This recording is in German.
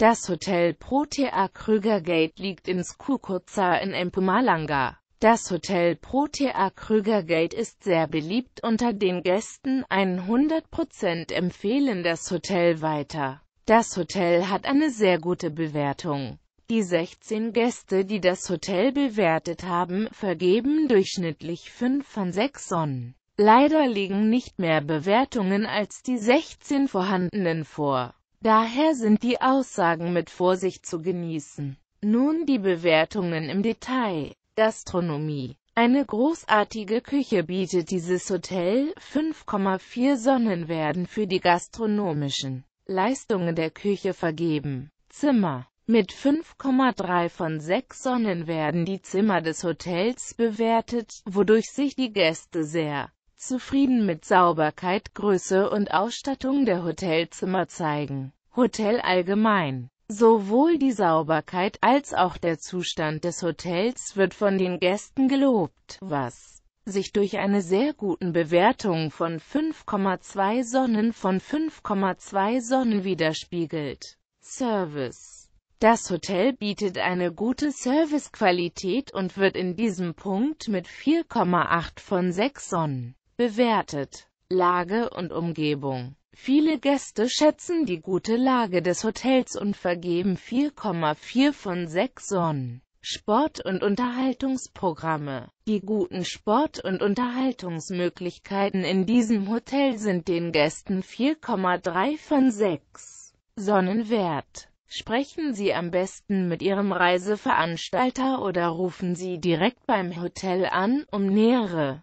Das Hotel Protea Krüger Gate liegt in Skukutza in Mpumalanga. Das Hotel Protea Krüger Gate ist sehr beliebt unter den Gästen, 100% empfehlen das Hotel weiter. Das Hotel hat eine sehr gute Bewertung. Die 16 Gäste, die das Hotel bewertet haben, vergeben durchschnittlich 5 von 6 Sonnen. Leider liegen nicht mehr Bewertungen als die 16 vorhandenen vor. Daher sind die Aussagen mit Vorsicht zu genießen. Nun die Bewertungen im Detail. Gastronomie. Eine großartige Küche bietet dieses Hotel. 5,4 Sonnen werden für die gastronomischen Leistungen der Küche vergeben. Zimmer. Mit 5,3 von 6 Sonnen werden die Zimmer des Hotels bewertet, wodurch sich die Gäste sehr zufrieden mit Sauberkeit, Größe und Ausstattung der Hotelzimmer zeigen. Hotel allgemein Sowohl die Sauberkeit als auch der Zustand des Hotels wird von den Gästen gelobt, was sich durch eine sehr guten Bewertung von 5,2 Sonnen von 5,2 Sonnen widerspiegelt. Service Das Hotel bietet eine gute Servicequalität und wird in diesem Punkt mit 4,8 von 6 Sonnen bewertet. Lage und Umgebung Viele Gäste schätzen die gute Lage des Hotels und vergeben 4,4 von 6 Sonnen. Sport- und Unterhaltungsprogramme Die guten Sport- und Unterhaltungsmöglichkeiten in diesem Hotel sind den Gästen 4,3 von 6 Sonnen wert. Sprechen Sie am besten mit Ihrem Reiseveranstalter oder rufen Sie direkt beim Hotel an, um nähere